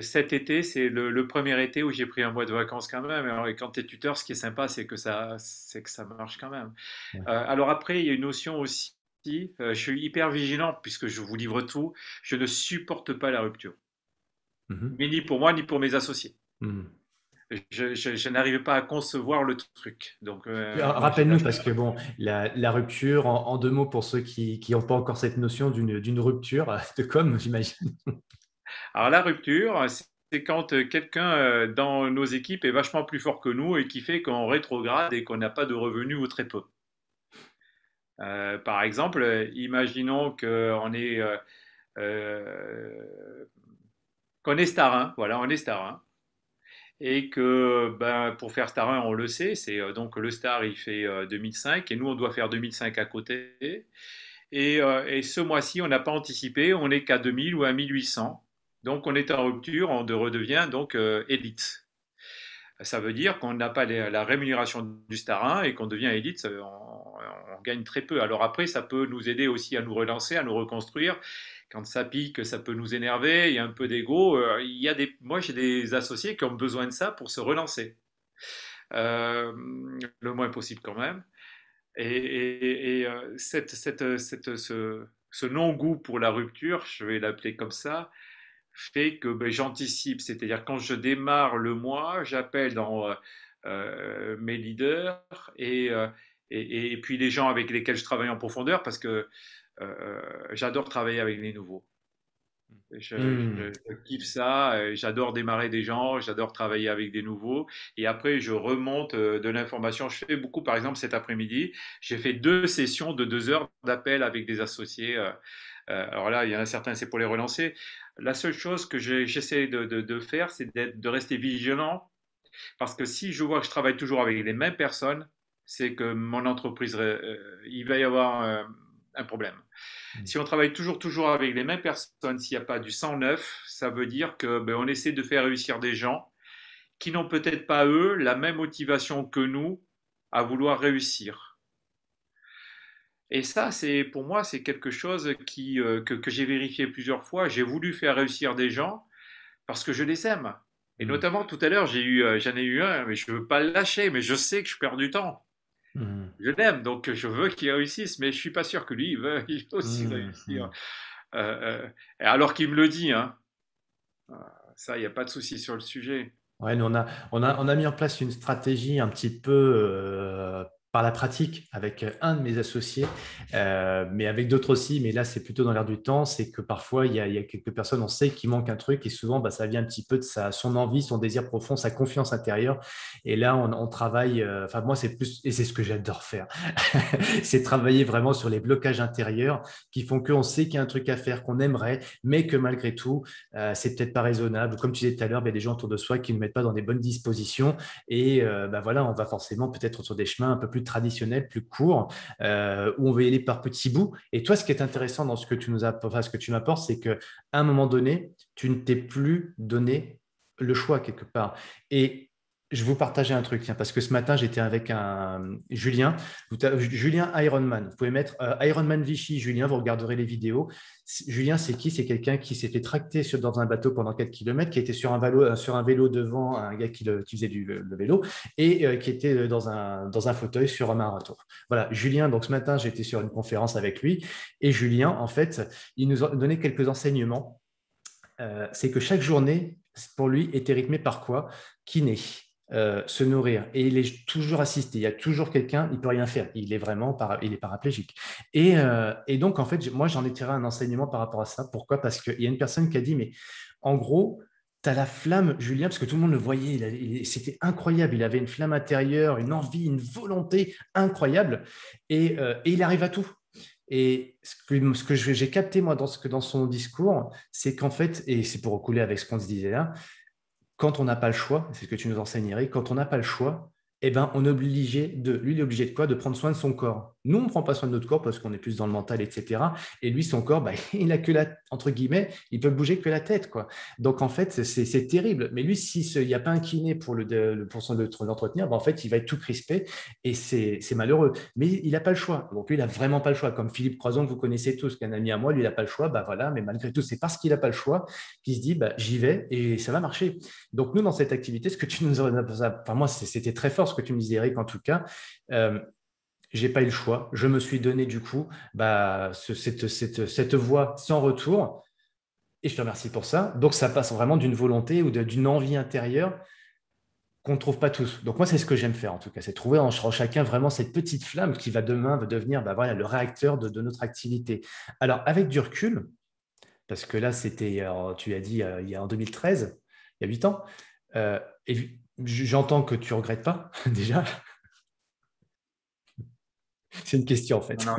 B: Cet été, c'est le, premier été où j'ai pris un mois de vacances quand même. et quand tu es tuteur, ce qui est sympa, c'est que ça, c'est que ça marche quand même. alors après, il y a une notion aussi. je suis hyper vigilant puisque je vous livre tout. Je ne supporte pas la rupture, mhm. mais ni pour moi ni pour mes associés. Hmm. Je, n'arrivais pas à concevoir le truc. Donc, euh, ah, rappelle-nous
A: parce que bon, la, rupture, en, deux mots pour ceux qui n'ont pas encore cette notion d'une rupture de com, j'imagine.
B: Alors la rupture, c'est quand euh, quelqu'un euh, dans nos équipes est vachement plus fort que nous et qui fait qu'on rétrograde et qu'on n'a pas de revenus ou très peu. par exemple, imaginons qu'on est, euh, est starin, voilà, on est starin et que ben, pour faire Star 1, on le sait, c'est euh, donc le Star, il fait 2005, euh, et nous, on doit faire 2005 à côté. Euh, et, ce mois-ci, on n'a pas anticipé, on n'est qu'à 2000 ou à 1800. Donc, on est en rupture, on redevient donc élite. Ça veut dire qu'on n'a pas la rémunération du Star 1 et qu'on devient élite, on gagne très peu. Alors après, ça peut nous aider aussi à nous relancer, à nous reconstruire quand ça pique, ça peut nous énerver, il y a un peu d'ego. Euh, il a des, moi, j'ai des associés qui ont besoin de ça pour se relancer. Euh, le moins possible quand même. Et, euh, ce, non-goût pour la rupture, je vais l'appeler comme ça, fait que ben, j'anticipe. C'est-à-dire quand je démarre le mois, j'appelle dans mes leaders et, et, puis les gens avec lesquels je travaille en profondeur, parce que euh, euh, j'adore travailler avec les nouveaux. Hmm. Hmm. Je, kiffe ça, euh, j'adore démarrer des gens, j'adore travailler avec des nouveaux et après je remonte de l'information. Je fais beaucoup, par exemple cet après-midi, j'ai fait deux sessions de deux heures d'appel avec des associés. Alors là, il y en a certains, c'est pour les relancer. La seule chose que j'essaie de, de, faire, c'est de rester vigilant parce que si je vois que je travaille toujours avec les mêmes personnes, c'est que mon entreprise, il va y avoir problème. Mm. Si on travaille toujours, toujours avec les mêmes personnes, s'il n'y a pas du sang neuf, ça veut dire que ben, on essaie de faire réussir des gens qui n'ont peut-être pas eux la même motivation que nous à vouloir réussir. Et ça, c'est pour moi, c'est quelque chose euh, que, j'ai vérifié plusieurs fois. J'ai voulu faire réussir des gens parce que je les aime. Et mm. notamment tout à l'heure, euh, j'en ai eu un, mais je ne veux pas lâcher, mais je sais que je perds du temps. Mm. Je l'aime, donc je veux qu'il réussisse, mais je suis pas sûr que lui, il veut aussi mm, réussir. Mm. Euh, euh, alors qu'il me le dit, hein. Euh, ça, il n'y a pas de souci sur le sujet.
A: Ouais, nous, on, a, on, a, on a mis en place une stratégie un petit peu euh, par la pratique avec euh, un de mes associés, euh, mais avec d'autres aussi, mais là c'est plutôt dans l'air du temps, c'est que parfois il y, a, quelques personnes, on sait qu'il manque un truc et souvent bah, ça vient un petit peu de sa, son envie, son désir profond, sa confiance intérieure. Et là on, travaille, euh, enfin moi c'est plus, et c'est ce que j'adore faire, c'est travailler vraiment sur les blocages intérieurs qui font qu'on sait qu'il y a un truc à faire, qu'on aimerait, mais que malgré tout c'est peut-être pas raisonnable. Comme tu disais tout à l'heure, il y a des gens autour de soi qui ne mettent pas dans des bonnes dispositions et bah, voilà, on va forcément peut-être sur des chemins un peu plus traditionnel, plus court, euh, où on veut y aller par petits bouts. Et toi, ce qui est intéressant dans ce que tu nous apportes, ce que tu m'apportes, c'est qu'à un moment donné, tu ne t'es plus donné le choix quelque part. Et je vous partager un truc, parce que ce matin, j'étais avec un Julien, Julien Ironman. Vous pouvez mettre euh, Ironman Vichy, Julien, vous regarderez les vidéos. Julien, c'est qui C'est quelqu'un qui s'était tracté dans un bateau pendant 4 km, qui était sur un, vélo, euh, sur un vélo devant un gars qui, faisait du, le, vélo et euh, qui était dans un, dans un fauteuil sur un marathon. Voilà, Julien, donc ce matin, j'étais sur une conférence avec lui et Julien, en fait, il nous a donné quelques enseignements. c'est que chaque journée, pour lui, était rythmée par quoi Kiné euh, se nourrir. Et il est toujours assisté. Il y a toujours quelqu'un, il peut rien faire. Il est vraiment il est paraplégique. Et, euh, donc, en fait, moi, j'en ai tiré un enseignement par rapport à ça. Pourquoi Parce qu'il y a une personne qui a dit, mais en gros, tu as la flamme, Julien, parce que tout le monde le voyait. C'était incroyable. Il avait une flamme intérieure, une envie, une volonté incroyable. Et, euh, il arrive à tout. Et ce que, j'ai capté, moi, dans, ce, dans son discours, c'est qu'en fait, et c'est pour recouler avec ce qu'on se disait là, quand on n'a pas le choix, c'est ce que tu nous enseignerais, quand on n'a pas le choix, eh ben, on est obligé de. Lui, obligé de quoi De prendre soin de son corps. Nous, on ne prend pas soin de notre corps parce qu'on est plus dans le mental, etc. Et lui, son corps, bah, il a que la. Entre guillemets, il peut bouger que la tête, quoi. Donc, en fait, c'est terrible. Mais lui, s'il n'y a pas un kiné pour le pour l'entretenir, bah, en fait, il va être tout crispé et c'est malheureux. Mais il n'a pas le choix. Donc, lui, il n'a vraiment pas le choix. Comme Philippe Croison, que vous connaissez tous, qu'un ami à moi, lui, il n'a pas le choix. Bah voilà, mais malgré tout, c'est parce qu'il n'a pas le choix qu'il se dit, bah, j'y vais et ça va marcher. Donc, nous, dans cette activité, ce que tu nous as. Enfin, moi, c'était très fort ce que tu me disais, Eric, en tout cas. Euh, j'ai pas eu le choix. Je me suis donné du coup bah, cette, cette, cette, voie sans retour. Et je te remercie pour ça. Donc ça passe vraiment d'une volonté ou d'une envie intérieure qu'on ne trouve pas tous. Donc moi, c'est ce que j'aime faire en tout cas, c'est trouver en chacun vraiment cette petite flamme qui va demain va devenir bah, voilà, le réacteur de, notre activité. Alors avec du recul, parce que là, c'était, euh, tu as dit, euh, il y a en 2013, il y a 8 ans, euh, et J'entends que tu regrettes pas, déjà. C'est une question, en fait. Non,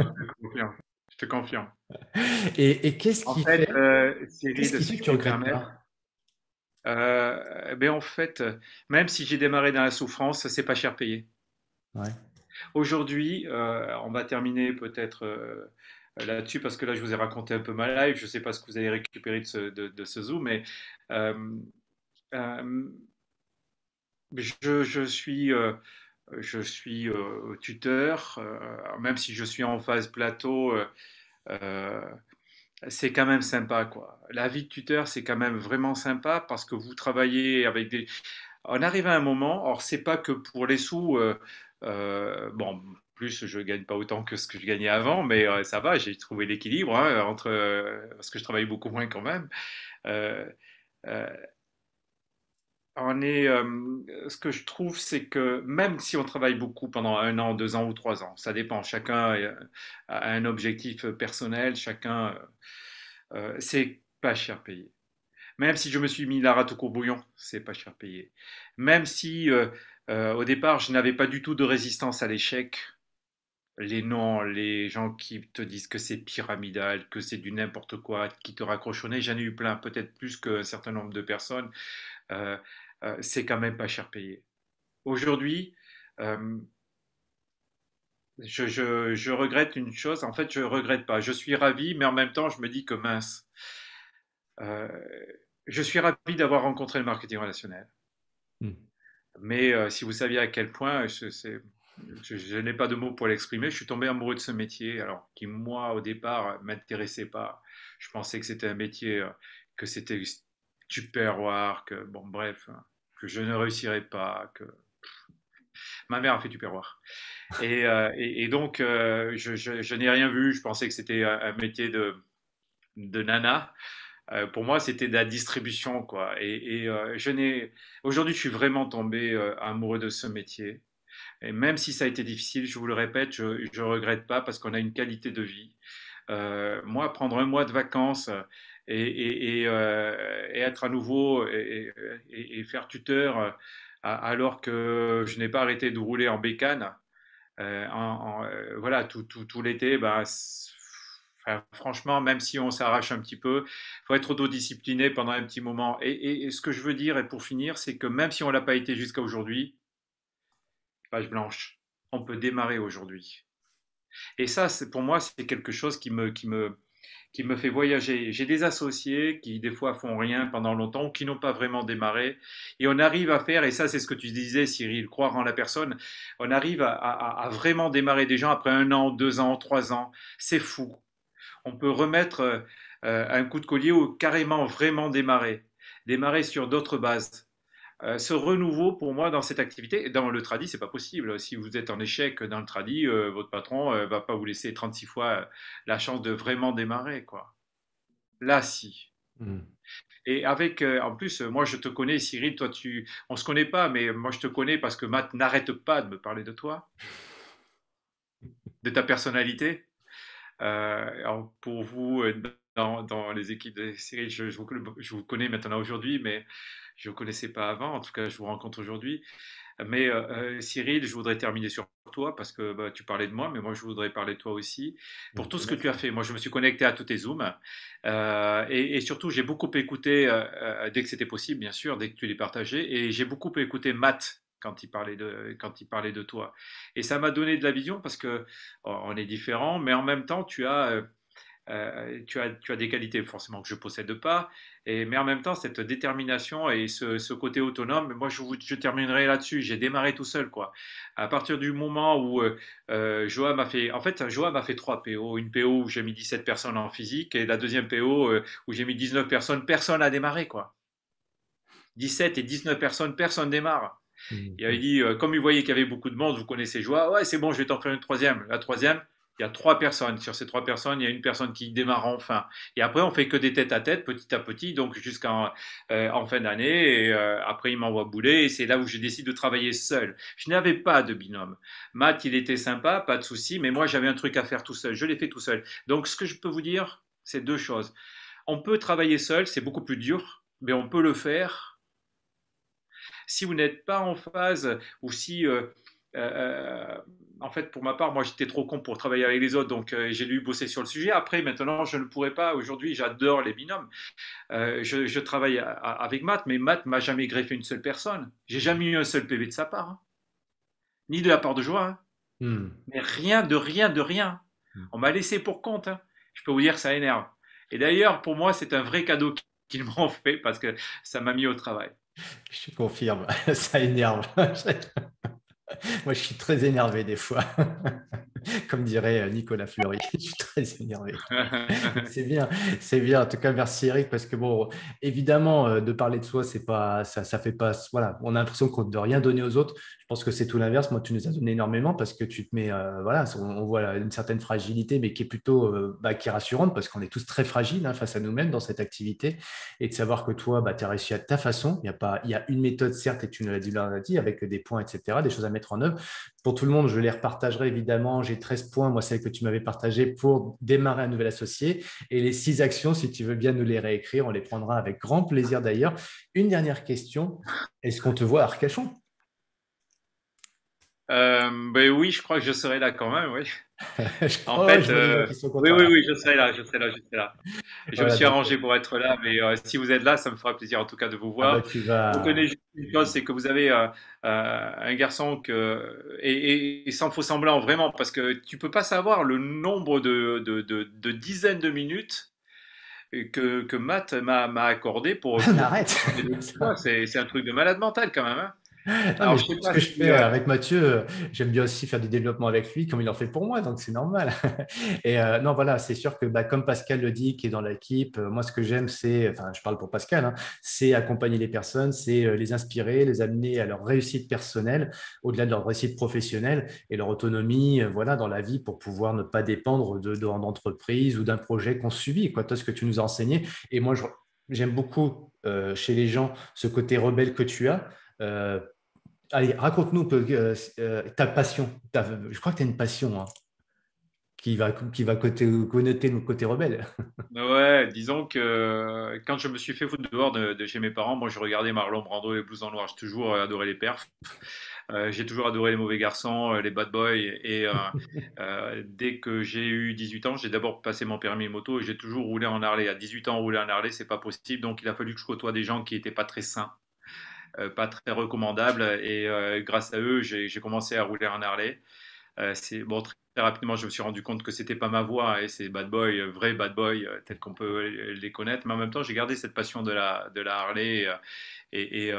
A: je te confie. Et, qu'est-ce qui fait, fait
B: euh, que tu regrettes pas euh, ben en fait, même si j'ai démarré dans la souffrance, c'est pas cher payé. Aujourd'hui, euh, on va terminer peut-être là-dessus parce que là, je vous ai raconté un peu ma live. Je sais pas ce que vous allez récupérer de ce, de ce Zoom, mais je, suis, euh, je suis euh, tuteur, euh, même si je suis en phase plateau, c'est quand même sympa. Quoi. La vie de tuteur, c'est quand même vraiment sympa parce que vous travaillez avec des... On arrive à un moment, or c'est pas que pour les sous, bon, plus je gagne pas autant que ce que je gagnais avant, mais ça va, j'ai trouvé l'équilibre hein, entre parce que je travaille beaucoup moins quand même est, euh, ce que je trouve, c'est que même si on travaille beaucoup pendant un an, deux ans ou trois ans, ça dépend, chacun euh, a un objectif euh, personnel, chacun, c'est pas cher payé. Même si je me suis mis la rate au courbouillon, c'est pas cher payé. Même si au départ, je n'avais pas du tout de résistance à l'échec, les noms, les gens qui te disent que c'est pyramidal, que c'est du n'importe quoi, qui te raccrochonnaient, J'en ai eu plein, peut-être plus qu'un certain nombre de personnes. Euh, euh, c'est quand même pas cher payé. Aujourd'hui, euh, je, regrette une chose, en fait je regrette pas, je suis ravi, mais en même temps je me dis que mince. je suis ravi d'avoir rencontré le marketing relationnel. Hmm. Mais si vous saviez à quel point, je, n'ai pas de mots pour l'exprimer. Je suis tombé amoureux de ce métier, alors qui moi au départ m'intéressait pas. Je pensais que c'était un métier que c'était perroir que, bon, bref, que je ne réussirai pas, que. Ma mère a fait du perroir. Euh, et, et, donc, euh, je, n'ai rien vu. Je pensais que c'était un métier de, de nana. Euh, pour moi, c'était de la distribution, quoi. Et, et je n'ai. Aujourd'hui, je suis vraiment tombé amoureux de ce métier. Et même si ça a été difficile, je vous le répète, je ne regrette pas parce qu'on a une qualité de vie. moi, prendre un mois de vacances euh, et, être à nouveau et, faire tuteur euh, alors que je n'ai pas arrêté de rouler en bécane. Euh, en, voilà, tout, l'été, bah, franchement, même si on s'arrache un petit peu, il faut être autodiscipliné pendant un petit moment. Et, ce que je veux dire, et pour finir, c'est que même si on ne l'a pas été jusqu'à aujourd'hui, page blanche, on peut démarrer aujourd'hui. Et ça, pour moi, c'est quelque chose qui me, qui me, qui me fait voyager. J'ai des associés qui des fois font rien pendant longtemps qui n'ont pas vraiment démarré. Et on arrive à faire, et ça c'est ce que tu disais Cyril, croire en la personne, on arrive à, vraiment démarrer des gens après un an, deux ans, trois ans. C'est fou. On peut remettre euh, euh, un coup de collier ou carrément vraiment démarrer. Démarrer sur d'autres bases euh, ce renouveau pour moi dans cette activité. Dans le tradit, c'est pas possible. Si vous êtes en échec dans le tradit, euh, votre patron ne euh, va pas vous laisser 36 fois la chance de vraiment démarrer, quoi. Là, si. Hmm. Et avec, en plus, moi je te connais, Cyril, toi tu, on se connaît pas, mais moi je te connais parce que Matt n'arrête pas de me parler de toi, de ta personnalité. pour vous, dans, les équipes de Cyril, je vous, connais maintenant aujourd'hui, mais je ne connaissais pas avant, en tout cas je vous rencontre aujourd'hui. Mais euh, euh, Cyril, je voudrais terminer sur toi parce que bah, tu parlais de moi, mais moi je voudrais parler de toi aussi pour mmh, tout ce que tu as fait. Moi je me suis connecté à tous tes Zooms euh, et, surtout j'ai beaucoup écouté, dès que c'était possible bien sûr, dès que tu les partageais, et j'ai beaucoup écouté Matt quand il parlait de quand il parlait de toi. Et ça m'a donné de la vision parce que oh, on est différents, mais en même temps tu as euh, tu, as, des qualités forcément que je ne possède pas, mais en même temps, cette détermination et ce, côté autonome, moi je, terminerai là-dessus, j'ai démarré tout seul. quoi. À partir du moment où euh, euh, Joa m'a fait, en fait, Joa m'a fait trois PO, une PO où j'ai mis 17 personnes en physique, et la deuxième PO où j'ai mis 19 personnes, personne n'a démarré. quoi. 17 et 19 personnes, personne démarre. Mmh. Il avait dit, comme il voyait qu'il y avait beaucoup de monde, vous connaissez Joa, ouais, c'est bon, je vais t'en faire une troisième. La troisième, il y a trois personnes. Sur ces trois personnes, il y a une personne qui démarre enfin. Et après, on fait que des têtes à tête, petit à petit, donc jusqu'en euh, en fin d'année. Et euh, après, il m'envoie bouler. Et c'est là où je décide de travailler seul. Je n'avais pas de binôme. Matt, il était sympa, pas de souci. Mais moi, j'avais un truc à faire tout seul. Je l'ai fait tout seul. Donc, ce que je peux vous dire, c'est deux choses. On peut travailler seul, c'est beaucoup plus dur, mais on peut le faire. Si vous n'êtes pas en phase ou si euh, euh, euh, en fait, pour ma part, moi, j'étais trop con pour travailler avec les autres, donc euh, j'ai dû bosser sur le sujet. Après, maintenant, je ne pourrais pas. Aujourd'hui, j'adore les binômes. je, travaille avec Matt, mais Matt m'a jamais greffé une seule personne. J'ai jamais eu un seul PV de sa part, hein. ni de la part de Joie. Hein. Hmm. Mais rien de rien de rien. Hmm. On m'a laissé pour compte. Hein. Je peux vous dire, ça énerve. Et d'ailleurs, pour moi, c'est un vrai cadeau qu'ils m'ont fait parce que ça m'a mis au travail.
A: Je confirme, ça énerve. Moi, je suis très énervé des fois. Comme dirait euh, Nicolas Fleury, je suis très énervé. c'est bien, c'est bien. En tout cas, merci Eric, parce que bon, évidemment, euh, de parler de soi, c'est pas, ça, ça fait pas. Voilà, on a l'impression qu'on ne doit rien donner aux autres. Je pense que c'est tout l'inverse. Moi, tu nous as donné énormément parce que tu te mets, euh, voilà, on, voit une certaine fragilité, mais qui est plutôt, bah, qui est rassurante parce qu'on est tous très fragiles hein, face à nous-mêmes dans cette activité. Et de savoir que toi, bah, tu as réussi à ta façon. Il y a pas, il y a une méthode certes, et tu nous l'as dit, dit, avec des points, etc., des choses à mettre en œuvre. Pour tout le monde, je les repartagerai évidemment. J'ai 13 points, moi, celles que tu m'avais partagées pour démarrer un nouvel associé. Et les six actions, si tu veux bien nous les réécrire, on les prendra avec grand plaisir d'ailleurs. Une dernière question. Est-ce qu'on te voit à Arcachon
B: euh, ben oui, je crois que je serai là quand même, oui.
A: je en fait, euh, oui, oui, oui,
B: je serai là, je serai là, je me suis arrangé euh, pour être là, mais si vous êtes là, ça me fera plaisir en tout cas de vous ah voir. Bah, vous connaissez une chose, c'est que vous avez un garçon que et, et, sans faux semblant vraiment, parce que tu peux pas savoir le nombre de, dizaines de minutes que, Matt m'a accordé
A: pour. Arrête.
B: c'est un truc de malade mental quand même. Hein je ce que je fais euh,
A: avec Mathieu, euh, j'aime bien aussi faire du développement avec lui, comme il en fait pour moi, donc c'est normal. Et euh, non, voilà, c'est sûr que bah, comme Pascal le dit, qui est dans l'équipe, moi ce que j'aime, c'est, enfin, je parle pour Pascal, hein, c'est accompagner les personnes, c'est les inspirer, les amener à leur réussite personnelle, au-delà de leur réussite professionnelle et leur autonomie, voilà, dans la vie pour pouvoir ne pas dépendre de, d'entreprise ou d'un projet qu'on subit. Quoi, toi, ce que tu nous as enseigné, et moi, j'aime beaucoup chez les gens ce côté rebelle que tu as, euh, allez, raconte-nous euh, ta passion. je crois que tu as une passion hein, qui va, qui va côté, connoter côté rebelle.
B: Bah ouais, disons que euh, quand je me suis fait foutre dehors de, chez mes parents, moi je regardais Marlon Brando et Blues en Noir. J'ai toujours adoré les perfs. j'ai toujours adoré les mauvais garçons, les bad boys. Et dès que j'ai eu 18 ans, j'ai d'abord passé mon permis moto et j'ai toujours roulé en Harley. À 18 ans, rouler en Harley, c'est pas possible. Donc, il a fallu que je côtoie des gens qui n'étaient pas très sains euh, pas très recommandable. Et euh, grâce à eux, j'ai commencé à rouler un Harley. Euh, c'est bon, très, rapidement, je me suis rendu compte que c'était pas ma voie hein, et c'est bad boy, vrai bad boy, tel qu'on peut les connaître. Mais en même temps, j'ai gardé cette passion de la, de la Harley et,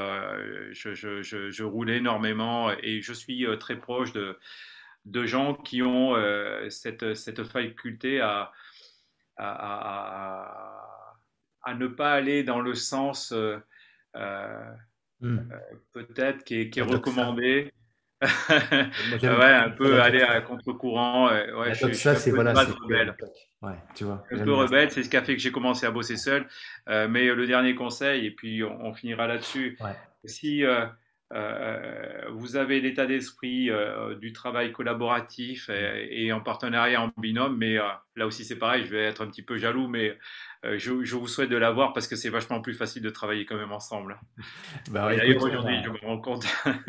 B: je, je, roule énormément et je suis très proche de, de gens qui ont cette, cette, faculté à, à, à, ne pas aller dans le sens. Euh, Hmm. Euh, peut-être qui est, recommandé. ouais, un peu aller à contre-courant. Ouais, c'est voilà, rebelle.
A: Ouais, tu vois, un peu rebelle,
B: c'est ce qui a fait que j'ai commencé à bosser seul. Euh, mais le dernier conseil, et puis on, finira là-dessus. Si euh, euh, euh, vous avez l'état d'esprit euh, du travail collaboratif et, en partenariat en binôme, mais là aussi c'est pareil, je vais être un petit peu jaloux, mais je, vous souhaite de l'avoir parce que c'est vachement plus facile de travailler quand même ensemble. Bah, aujourd'hui, je me rends compte.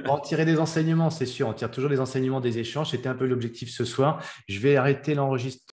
A: en tirer des enseignements, c'est sûr, on tire toujours des enseignements des échanges, c'était un peu l'objectif ce soir. Je vais arrêter l'enregistrement.